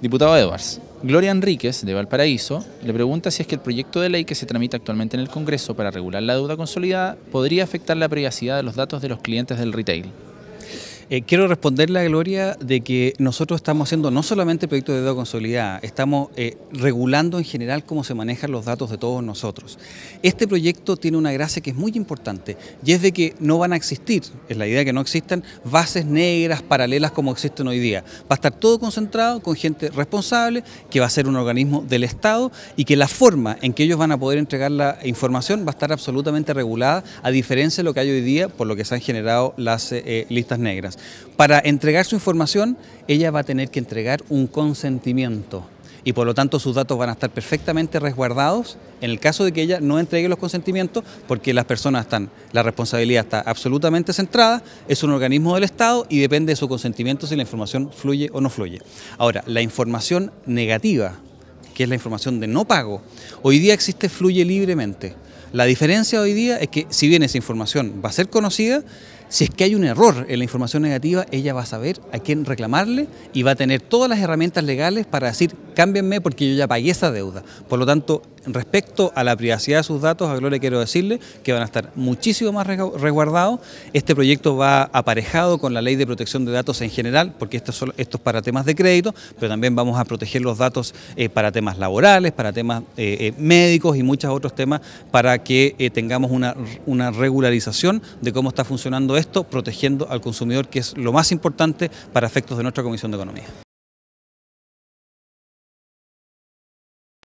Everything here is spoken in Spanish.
Diputado Edwards, Gloria Enríquez, de Valparaíso, le pregunta si es que el proyecto de ley que se tramita actualmente en el Congreso para regular la deuda consolidada podría afectar la privacidad de los datos de los clientes del retail. Eh, quiero responderle a Gloria de que nosotros estamos haciendo no solamente proyectos de deuda consolidada, estamos eh, regulando en general cómo se manejan los datos de todos nosotros. Este proyecto tiene una gracia que es muy importante y es de que no van a existir, es la idea que no existan, bases negras, paralelas como existen hoy día. Va a estar todo concentrado con gente responsable, que va a ser un organismo del Estado y que la forma en que ellos van a poder entregar la información va a estar absolutamente regulada, a diferencia de lo que hay hoy día por lo que se han generado las eh, listas negras. Para entregar su información, ella va a tener que entregar un consentimiento y por lo tanto sus datos van a estar perfectamente resguardados en el caso de que ella no entregue los consentimientos porque las personas están, la responsabilidad está absolutamente centrada, es un organismo del Estado y depende de su consentimiento si la información fluye o no fluye. Ahora, la información negativa que es la información de no pago, hoy día existe, fluye libremente. La diferencia hoy día es que si bien esa información va a ser conocida, si es que hay un error en la información negativa, ella va a saber a quién reclamarle y va a tener todas las herramientas legales para decir cámbienme porque yo ya pagué esa deuda. Por lo tanto, respecto a la privacidad de sus datos, a Gloria quiero decirle que van a estar muchísimo más resguardados. Este proyecto va aparejado con la ley de protección de datos en general, porque esto, es, para temas de crédito, pero también vamos a proteger los datos eh, para temas laborales, para temas eh, eh, médicos y muchos otros temas para que tengamos una regularización de cómo está funcionando esto, protegiendo al consumidor, que es lo más importante para efectos de nuestra Comisión de Economía.